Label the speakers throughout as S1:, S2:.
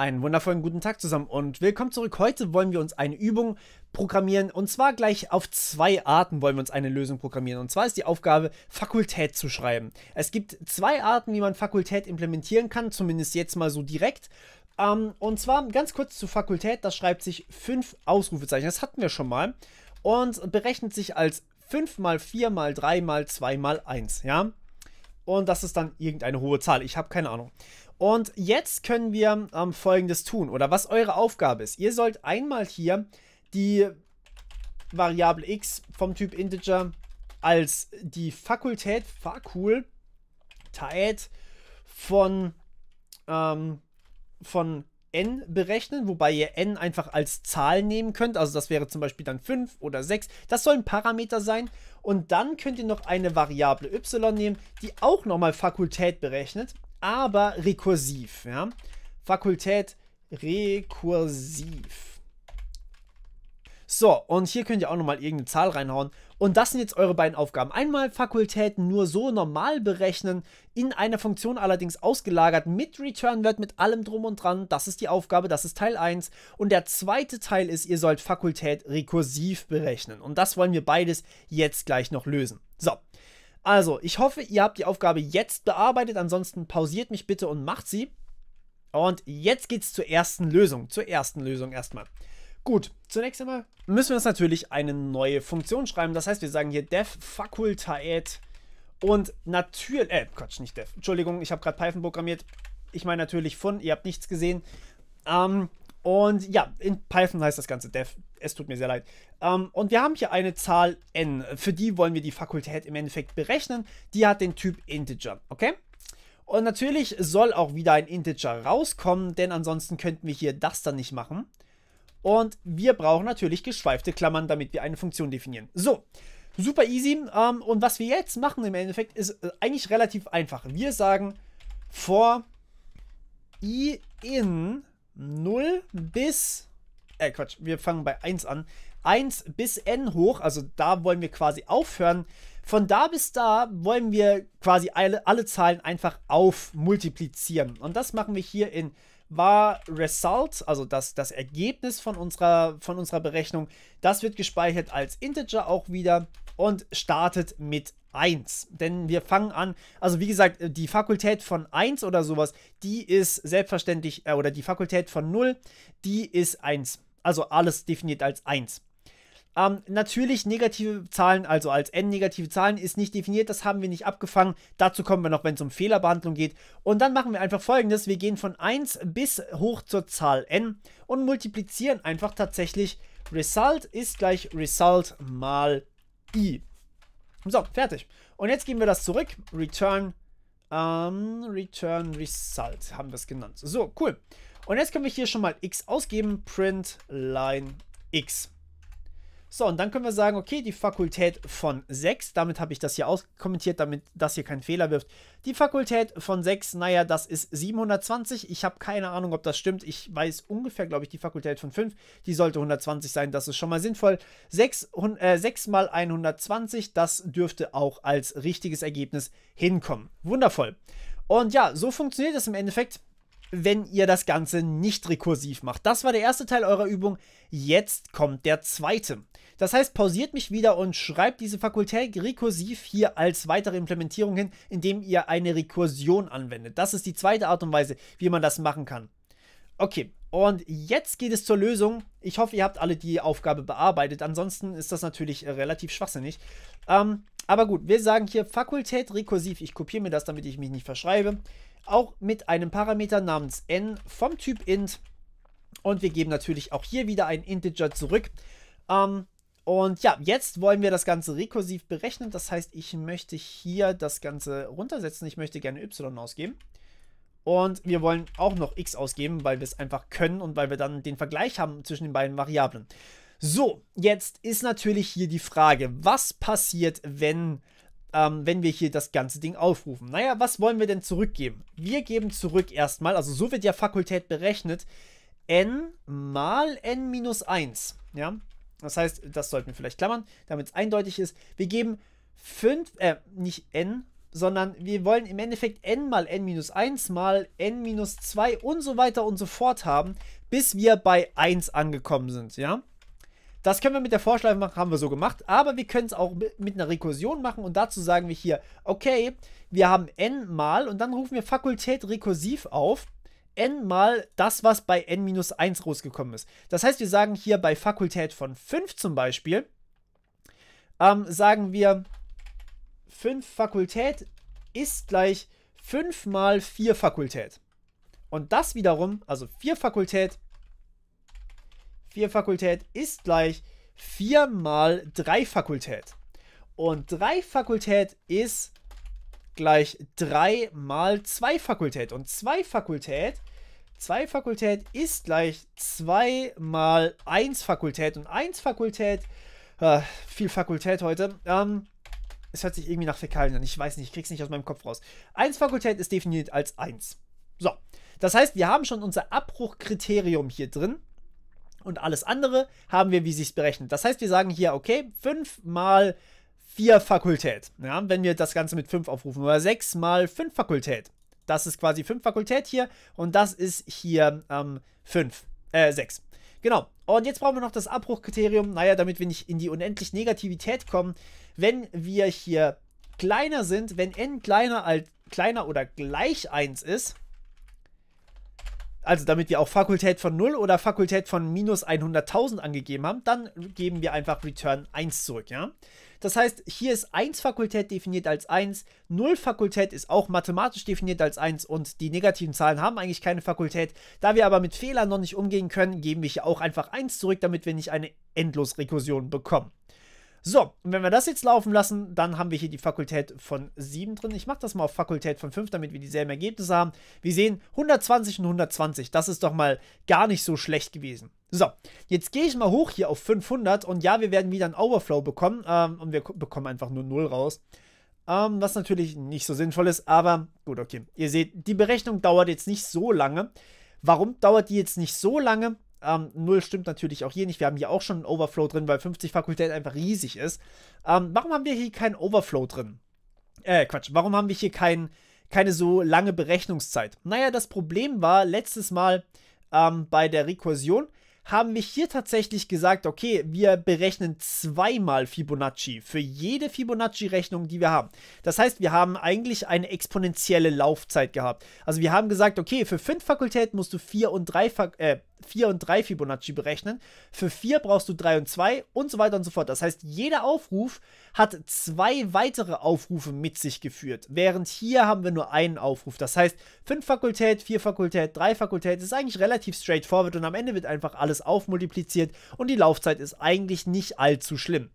S1: Einen wundervollen guten Tag zusammen und willkommen zurück. Heute wollen wir uns eine Übung programmieren und zwar gleich auf zwei Arten wollen wir uns eine Lösung programmieren. Und zwar ist die Aufgabe, Fakultät zu schreiben. Es gibt zwei Arten, wie man Fakultät implementieren kann, zumindest jetzt mal so direkt. Ähm, und zwar ganz kurz zu Fakultät, das schreibt sich 5 Ausrufezeichen, das hatten wir schon mal. Und berechnet sich als 5 mal 4 mal 3 mal 2 mal 1, ja? Und das ist dann irgendeine hohe Zahl, ich habe keine Ahnung. Und jetzt können wir ähm, folgendes tun oder was eure Aufgabe ist. Ihr sollt einmal hier die Variable x vom Typ Integer als die Fakultät Fakultät von, ähm, von n berechnen, wobei ihr n einfach als Zahl nehmen könnt. Also das wäre zum Beispiel dann 5 oder 6. Das soll ein Parameter sein. Und dann könnt ihr noch eine Variable y nehmen, die auch nochmal Fakultät berechnet aber rekursiv. Ja? Fakultät rekursiv. So, und hier könnt ihr auch nochmal irgendeine Zahl reinhauen. Und das sind jetzt eure beiden Aufgaben. Einmal Fakultäten nur so normal berechnen, in einer Funktion allerdings ausgelagert mit Return-Wert, mit allem drum und dran. Das ist die Aufgabe, das ist Teil 1. Und der zweite Teil ist, ihr sollt Fakultät rekursiv berechnen. Und das wollen wir beides jetzt gleich noch lösen. So, also, ich hoffe, ihr habt die Aufgabe jetzt bearbeitet. Ansonsten pausiert mich bitte und macht sie. Und jetzt geht's zur ersten Lösung. Zur ersten Lösung erstmal. Gut, zunächst einmal müssen wir uns natürlich eine neue Funktion schreiben. Das heißt, wir sagen hier def fakultaet und natürlich, äh, Quatsch, nicht def. Entschuldigung, ich habe gerade Python programmiert. Ich meine natürlich von, ihr habt nichts gesehen. Ähm, und ja, in Python heißt das Ganze Dev. Es tut mir sehr leid. Ähm, und wir haben hier eine Zahl n. Für die wollen wir die Fakultät im Endeffekt berechnen. Die hat den Typ Integer, okay? Und natürlich soll auch wieder ein Integer rauskommen, denn ansonsten könnten wir hier das dann nicht machen. Und wir brauchen natürlich geschweifte Klammern, damit wir eine Funktion definieren. So, super easy. Ähm, und was wir jetzt machen im Endeffekt ist äh, eigentlich relativ einfach. Wir sagen for i in 0 bis, äh Quatsch, wir fangen bei 1 an, 1 bis n hoch, also da wollen wir quasi aufhören. Von da bis da wollen wir quasi alle, alle Zahlen einfach aufmultiplizieren. Und das machen wir hier in var result, also das, das Ergebnis von unserer, von unserer Berechnung. Das wird gespeichert als Integer auch wieder und startet mit 1. Denn wir fangen an, also wie gesagt, äh, die Fakultät von 1 oder sowas, die ist selbstverständlich, äh, oder die Fakultät von 0, die ist 1. Also alles definiert als 1. Ähm, natürlich negative Zahlen, also als n-negative Zahlen, ist nicht definiert, das haben wir nicht abgefangen. Dazu kommen wir noch, wenn es um Fehlerbehandlung geht. Und dann machen wir einfach folgendes, wir gehen von 1 bis hoch zur Zahl n und multiplizieren einfach tatsächlich Result ist gleich Result mal i. So, fertig. Und jetzt geben wir das zurück. Return, ähm, Return Result haben wir es genannt. So, cool. Und jetzt können wir hier schon mal x ausgeben. Print Line x. So, und dann können wir sagen, okay, die Fakultät von 6, damit habe ich das hier auskommentiert, damit das hier keinen Fehler wirft. Die Fakultät von 6, naja, das ist 720. Ich habe keine Ahnung, ob das stimmt. Ich weiß ungefähr, glaube ich, die Fakultät von 5, die sollte 120 sein. Das ist schon mal sinnvoll. 6, äh, 6 mal 120, das dürfte auch als richtiges Ergebnis hinkommen. Wundervoll. Und ja, so funktioniert es im Endeffekt wenn ihr das Ganze nicht rekursiv macht. Das war der erste Teil eurer Übung. Jetzt kommt der zweite. Das heißt, pausiert mich wieder und schreibt diese Fakultät rekursiv hier als weitere Implementierung hin, indem ihr eine Rekursion anwendet. Das ist die zweite Art und Weise, wie man das machen kann. Okay, und jetzt geht es zur Lösung. Ich hoffe, ihr habt alle die Aufgabe bearbeitet. Ansonsten ist das natürlich äh, relativ schwachsinnig. Ähm, aber gut, wir sagen hier Fakultät rekursiv. Ich kopiere mir das, damit ich mich nicht verschreibe. Auch mit einem Parameter namens n vom Typ int. Und wir geben natürlich auch hier wieder ein Integer zurück. Ähm, und ja, jetzt wollen wir das Ganze rekursiv berechnen. Das heißt, ich möchte hier das Ganze runtersetzen. Ich möchte gerne y ausgeben. Und wir wollen auch noch x ausgeben, weil wir es einfach können und weil wir dann den Vergleich haben zwischen den beiden Variablen. So, jetzt ist natürlich hier die Frage, was passiert, wenn, ähm, wenn wir hier das ganze Ding aufrufen? Naja, was wollen wir denn zurückgeben? Wir geben zurück erstmal, also so wird ja Fakultät berechnet, n mal n minus 1. Ja, das heißt, das sollten wir vielleicht klammern, damit es eindeutig ist. Wir geben 5, äh, nicht n, sondern wir wollen im Endeffekt n mal n minus 1 mal n minus 2 und so weiter und so fort haben, bis wir bei 1 angekommen sind, ja? Das können wir mit der Vorschleife machen, haben wir so gemacht, aber wir können es auch mit einer Rekursion machen und dazu sagen wir hier, okay, wir haben n mal und dann rufen wir Fakultät rekursiv auf n mal das, was bei n minus 1 rausgekommen ist. Das heißt, wir sagen hier bei Fakultät von 5 zum Beispiel, ähm, sagen wir 5 Fakultät ist gleich 5 mal 4 Fakultät. Und das wiederum, also 4 Fakultät, 4 Fakultät ist gleich 4 mal 3 Fakultät. Und 3 Fakultät ist gleich 3 mal 2 Fakultät. Und 2 Fakultät, 2 Fakultät ist gleich 2 mal 1 Fakultät. Und 1 Fakultät, äh, viel Fakultät heute, ähm, es hört sich irgendwie nach Fäkalien an. Ich weiß nicht, ich krieg's nicht aus meinem Kopf raus. 1 Fakultät ist definiert als 1. So, das heißt, wir haben schon unser Abbruchkriterium hier drin. Und alles andere haben wir, wie sich's berechnet. Das heißt, wir sagen hier, okay, 5 mal vier Fakultät. Ja, wenn wir das Ganze mit fünf aufrufen, oder sechs mal fünf Fakultät. Das ist quasi fünf Fakultät hier und das ist hier ähm, fünf, äh, sechs. Genau. Und jetzt brauchen wir noch das Abbruchkriterium. Naja, damit wir nicht in die unendliche Negativität kommen. Wenn wir hier kleiner sind, wenn n kleiner als kleiner oder gleich 1 ist, also damit wir auch Fakultät von 0 oder Fakultät von minus 100.000 angegeben haben, dann geben wir einfach Return 1 zurück, ja. Das heißt, hier ist 1 Fakultät definiert als 1, 0 Fakultät ist auch mathematisch definiert als 1 und die negativen Zahlen haben eigentlich keine Fakultät. Da wir aber mit Fehlern noch nicht umgehen können, geben wir hier auch einfach 1 zurück, damit wir nicht eine Endlosrekursion bekommen. So, und wenn wir das jetzt laufen lassen, dann haben wir hier die Fakultät von 7 drin. Ich mache das mal auf Fakultät von 5, damit wir dieselben Ergebnisse haben. Wir sehen 120 und 120. Das ist doch mal gar nicht so schlecht gewesen. So, jetzt gehe ich mal hoch hier auf 500 und ja, wir werden wieder einen Overflow bekommen ähm, und wir bekommen einfach nur 0 raus. Ähm, was natürlich nicht so sinnvoll ist, aber gut, okay. Ihr seht, die Berechnung dauert jetzt nicht so lange. Warum dauert die jetzt nicht so lange? Ähm, null stimmt natürlich auch hier nicht. Wir haben hier auch schon einen Overflow drin, weil 50 Fakultät einfach riesig ist. Ähm, warum haben wir hier keinen Overflow drin? Äh, Quatsch. Warum haben wir hier kein, keine so lange Berechnungszeit? Naja, das Problem war letztes Mal ähm, bei der Rekursion, haben mich hier tatsächlich gesagt, okay, wir berechnen zweimal Fibonacci für jede Fibonacci-Rechnung, die wir haben. Das heißt, wir haben eigentlich eine exponentielle Laufzeit gehabt. Also wir haben gesagt, okay, für fünf Fakultäten musst du vier und drei, äh, 4 und 3 Fibonacci berechnen. Für 4 brauchst du 3 und 2 und so weiter und so fort. Das heißt, jeder Aufruf hat zwei weitere Aufrufe mit sich geführt. Während hier haben wir nur einen Aufruf. Das heißt, 5 Fakultät, 4 Fakultät, 3 Fakultät ist eigentlich relativ straightforward und am Ende wird einfach alles alles aufmultipliziert und die Laufzeit ist eigentlich nicht allzu schlimm.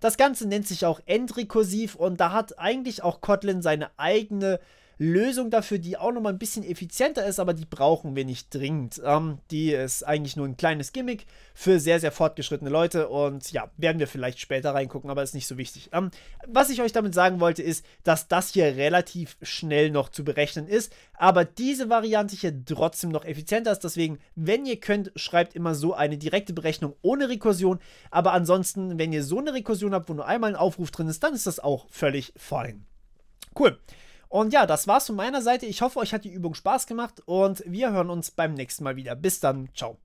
S1: Das Ganze nennt sich auch endrekursiv und da hat eigentlich auch Kotlin seine eigene Lösung dafür, die auch nochmal ein bisschen effizienter ist, aber die brauchen wir nicht dringend. Ähm, die ist eigentlich nur ein kleines Gimmick für sehr, sehr fortgeschrittene Leute und ja, werden wir vielleicht später reingucken, aber ist nicht so wichtig. Ähm, was ich euch damit sagen wollte, ist, dass das hier relativ schnell noch zu berechnen ist, aber diese Variante hier trotzdem noch effizienter ist. Deswegen, wenn ihr könnt, schreibt immer so eine direkte Berechnung ohne Rekursion. Aber ansonsten, wenn ihr so eine Rekursion habt, wo nur einmal ein Aufruf drin ist, dann ist das auch völlig fein. Cool. Und ja, das war's von meiner Seite. Ich hoffe, euch hat die Übung Spaß gemacht und wir hören uns beim nächsten Mal wieder. Bis dann, ciao.